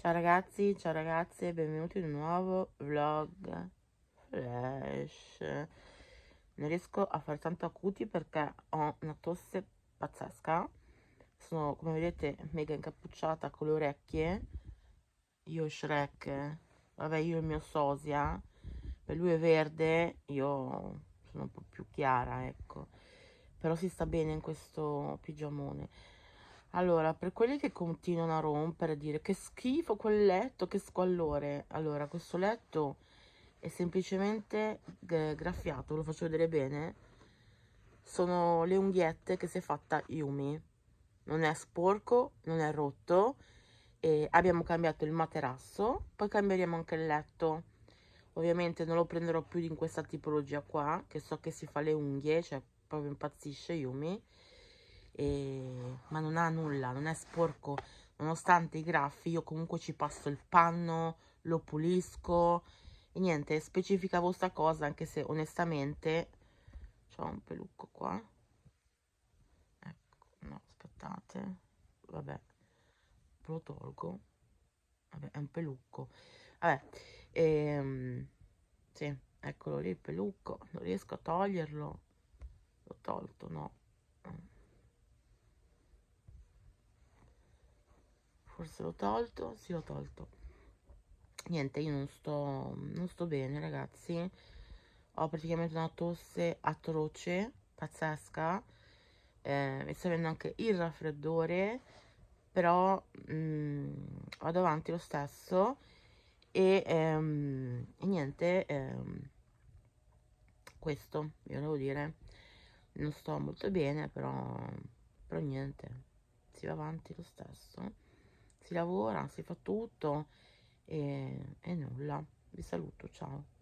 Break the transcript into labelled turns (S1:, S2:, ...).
S1: Ciao ragazzi, ciao ragazze, benvenuti in un nuovo vlog flash. Non riesco a fare tanto acuti perché ho una tosse pazzesca. Sono, come vedete, mega incappucciata con le orecchie. Io Shrek, vabbè io il mio sosia, per lui è verde, io sono un po' più chiara, ecco. Però si sta bene in questo pigiamone allora, per quelli che continuano a rompere, a dire che schifo quel letto, che squallore. Allora, questo letto è semplicemente graffiato, lo faccio vedere bene. Sono le unghiette che si è fatta Yumi. Non è sporco, non è rotto. E abbiamo cambiato il materasso, poi cambieremo anche il letto. Ovviamente non lo prenderò più in questa tipologia qua, che so che si fa le unghie, cioè proprio impazzisce Yumi e... ma non ha nulla, non è sporco, nonostante i graffi io comunque ci passo il panno, lo pulisco e niente, specifica vostra cosa anche se onestamente ho un pelucco qua ecco, no aspettate vabbè lo tolgo vabbè è un pelucco vabbè ehm, sì, eccolo lì il pelucco non riesco a toglierlo l'ho tolto, no forse l'ho tolto sì l'ho tolto niente io non sto non sto bene ragazzi ho praticamente una tosse atroce pazzesca eh, mi sta avendo anche il raffreddore però mh, mm, vado avanti lo stesso e, ehm, e niente ehm, questo vi volevo dire non sto molto bene però però niente si va avanti lo stesso si lavora, si fa tutto e, e nulla. Vi saluto, ciao.